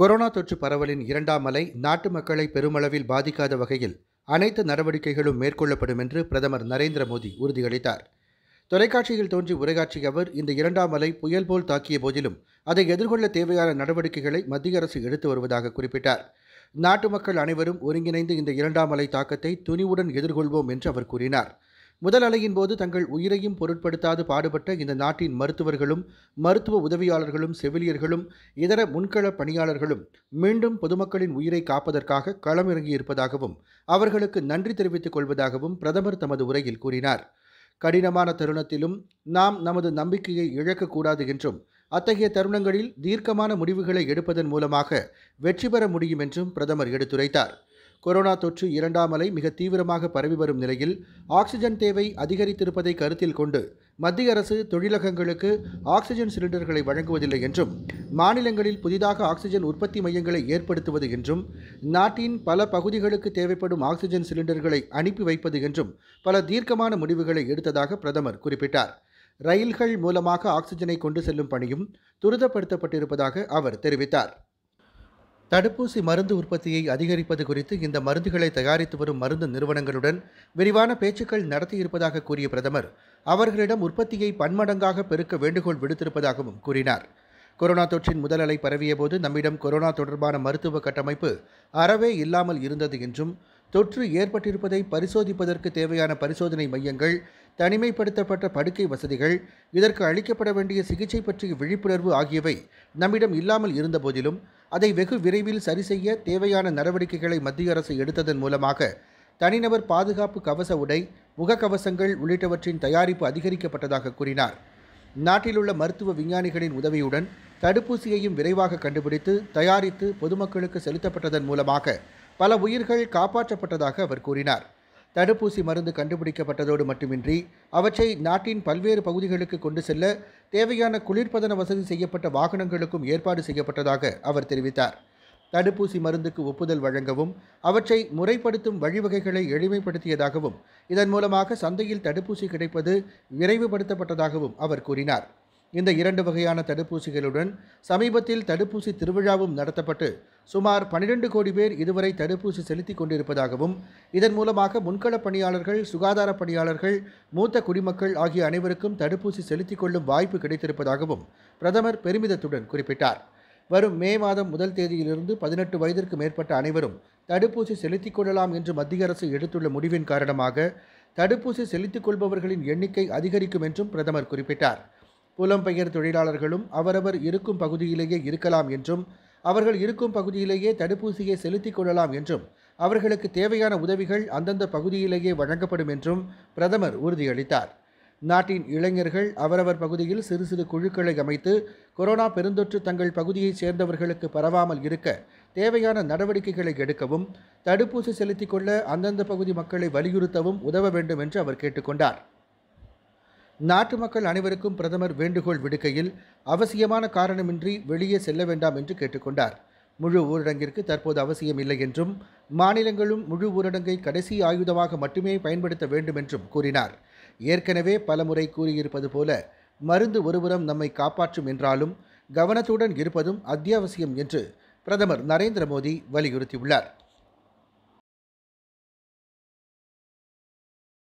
corona தொற்று பரவலின் இரண்டாம் அலை நாட்டு மக்களை பெருமளவில் பாதிக்காத வகையில் அனைத்து நடவடிக்கைகளும் மேற்கொள்ளப்படும் என்று பிரதமர் நரேந்திர மோடி உறுதியளித்தார் தொலைக்காட்சியில் தோன்றி உரையாற்றிய அவர் இந்த இரண்டாம் அலை புயல் போல் தாக்கிய போதிலும் அதை எதிர்கொள்ள தேவையான நடவடிக்கைகளை மத்திய அரசு எடுத்து வருவதாக குறிப்பிட்டார் நாட்டு மக்கள் அனைவரும் ஒருங்கிணைந்து இந்த இரண்டாம் அலை தாக்கத்தை துணிவுடன் எதிர்கொள்வோம் என்று அவர் கூறினார் முதல் அலையின் போது தங்கள் உயிரையும் பொருட்படுத்தாது பாடுபட்ட இந்த நாட்டின் மருத்துவர்களும் மருத்துவ உதவியாளர்களும் செவிலியர்களும் இதர முன்கள பணியாளர்களும் மீண்டும் பொதுமக்களின் உயிரை காப்பதற்காக களமிறங்கியிருப்பதாகவும் அவர்களுக்கு நன்றி தெரிவித்துக் கொள்வதாகவும் பிரதமர் தமது உரையில் கூறினார் கடினமான தருணத்திலும் நாம் நமது நம்பிக்கையை இழக்கக்கூடாது என்றும் அத்தகைய தருணங்களில் தீர்க்கமான முடிவுகளை எடுப்பதன் மூலமாக வெற்றி பெற முடியும் என்றும் பிரதமர் எடுத்துரைத்தார் கொரோனா தொற்று இரண்டாம் அலை மிக தீவிரமாக பரவி வரும் நிலையில் ஆக்சிஜன் தேவை அதிகரித்திருப்பதை கருத்தில் கொண்டு மத்திய அரசு தொழிலகங்களுக்கு ஆக்சிஜன் சிலிண்டர்களை வழங்குவதில்லை என்றும் மாநிலங்களில் புதிதாக ஆக்சிஜன் உற்பத்தி மையங்களை ஏற்படுத்துவது என்றும் நாட்டின் பல பகுதிகளுக்கு தேவைப்படும் ஆக்சிஜன் சிலிண்டர்களை அனுப்பி வைப்பது என்றும் பல தீர்க்கமான முடிவுகளை எடுத்ததாக பிரதமர் குறிப்பிட்டார் ரயில்கள் மூலமாக ஆக்சிஜனை கொண்டு செல்லும் பணியும் துரிதப்படுத்தப்பட்டிருப்பதாக அவர் தெரிவித்தார் தடுப்பூசி மருந்து உற்பத்தியை அதிகரிப்பது குறித்து இந்த மருந்துகளை தயாரித்து வரும் மருந்து நிறுவனங்களுடன் விரிவான பேச்சுக்கள் நடத்தியிருப்பதாக கூறிய பிரதமர் அவர்களிடம் உற்பத்தியை பன்மடங்காக பெருக்க வேண்டுகோள் விடுத்திருப்பதாகவும் கூறினார் கொரோனா தொற்றின் முதல் அலை பரவியபோது நம்மிடம் கொரோனா தொடர்பான மருத்துவ கட்டமைப்பு அறவே இல்லாமல் இருந்தது என்றும் தொற்று ஏற்பட்டிருப்பதை பரிசோதிப்பதற்கு தேவையான பரிசோதனை மையங்கள் தனிமைப்படுத்தப்பட்ட படுக்கை வசதிகள் இதற்கு அளிக்கப்பட வேண்டிய சிகிச்சை பற்றிய விழிப்புணர்வு ஆகியவை நம்மிடம் இல்லாமல் இருந்தபோதிலும் அதை வெகு விரைவில் சரிசெய்ய தேவையான நடவடிக்கைகளை மத்திய அரசு எடுத்ததன் மூலமாக தனிநபர் பாதுகாப்பு கவச உடை முகக்கவசங்கள் உள்ளிட்டவற்றின் தயாரிப்பு அதிகரிக்கப்பட்டதாக கூறினார் நாட்டிலுள்ள மருத்துவ விஞ்ஞானிகளின் உதவியுடன் தடுப்பூசியையும் விரைவாக கண்டுபிடித்து தயாரித்து பொதுமக்களுக்கு செலுத்தப்பட்டதன் மூலமாக பல உயிர்கள் காப்பாற்றப்பட்டதாக அவர் கூறினார் தடுப்பூசி மருந்து கண்டுபிடிக்கப்பட்டதோடு மட்டுமின்றி அவற்றை நாட்டின் பல்வேறு பகுதிகளுக்கு கொண்டு செல்ல தேவையான குளிர்பதன வசதி செய்யப்பட்ட வாகனங்களுக்கும் ஏற்பாடு செய்யப்பட்டதாக அவர் தெரிவித்தார் தடுப்பூசி மருந்துக்கு ஒப்புதல் வழங்கவும் அவற்றை முறைப்படுத்தும் வழிவகைகளை எளிமைப்படுத்தியதாகவும் இதன் மூலமாக சந்தையில் தடுப்பூசி கிடைப்பது விரைவுபடுத்தப்பட்டதாகவும் அவர் கூறினார் இந்த இரண்டு வகையான தடுப்பூசிகளுடன் சமீபத்தில் தடுப்பூசி திருவிழாவும் நடத்தப்பட்டு சுமார் பனிரெண்டு கோடி பேர் இதுவரை தடுப்பூசி செலுத்திக் கொண்டிருப்பதாகவும் இதன் மூலமாக முன்களப் பணியாளர்கள் சுகாதார பணியாளர்கள் மூத்த குடிமக்கள் ஆகிய அனைவருக்கும் தடுப்பூசி செலுத்திக் கொள்ளும் வாய்ப்பு கிடைத்திருப்பதாகவும் பிரதமர் பெருமிதத்துடன் குறிப்பிட்டார் வரும் மே மாதம் முதல் தேதியிலிருந்து பதினெட்டு வயதிற்கு மேற்பட்ட அனைவரும் தடுப்பூசி செலுத்திக் கொள்ளலாம் என்று மத்திய அரசு எடுத்துள்ள முடிவின் காரணமாக தடுப்பூசி செலுத்திக் கொள்பவர்களின் எண்ணிக்கை அதிகரிக்கும் என்றும் பிரதமர் குறிப்பிட்டார் புலம்பெயர் தொழிலாளர்களும் அவரவர் இருக்கும் பகுதியிலேயே இருக்கலாம் என்றும் அவர்கள் இருக்கும் பகுதியிலேயே தடுப்பூசியை செலுத்திக் கொள்ளலாம் என்றும் அவர்களுக்கு தேவையான உதவிகள் அந்தந்த பகுதியிலேயே வழங்கப்படும் என்றும் பிரதமர் உறுதியளித்தார் நாட்டின் இளைஞர்கள் அவரவர் பகுதியில் சிறு சிறு குழுக்களை அமைத்து கொரோனா பெருந்தொற்று தங்கள் பகுதியைச் சேர்ந்தவர்களுக்கு பரவாமல் இருக்க தேவையான நடவடிக்கைகளை எடுக்கவும் தடுப்பூசி செலுத்திக் கொள்ள அந்தந்த பகுதி மக்களை வலியுறுத்தவும் உதவ வேண்டும் என்று அவர் கேட்டுக்கொண்டார் நாட்டு மக்கள் அனைவருக்கும் பிரதமர் வேண்டுகோள் விடுக்கையில் அவசியமான காரணமின்றி வெளியே செல்ல வேண்டாம் என்று கேட்டுக்கொண்டார் முழு ஊரடங்கிற்கு தற்போது அவசியம் இல்லை என்றும் மாநிலங்களும் முழு ஊரடங்கை கடைசி ஆயுதமாக மட்டுமே பயன்படுத்த வேண்டும் என்றும் கூறினார் ஏற்கனவே பலமுறை கூறியிருப்பது போல மருந்து ஒருபுறம் நம்மை காப்பாற்றும் என்றாலும் கவனத்துடன் இருப்பதும் அத்தியாவசியம் என்று பிரதமர் நரேந்திர மோடி வலியுறுத்தியுள்ளார்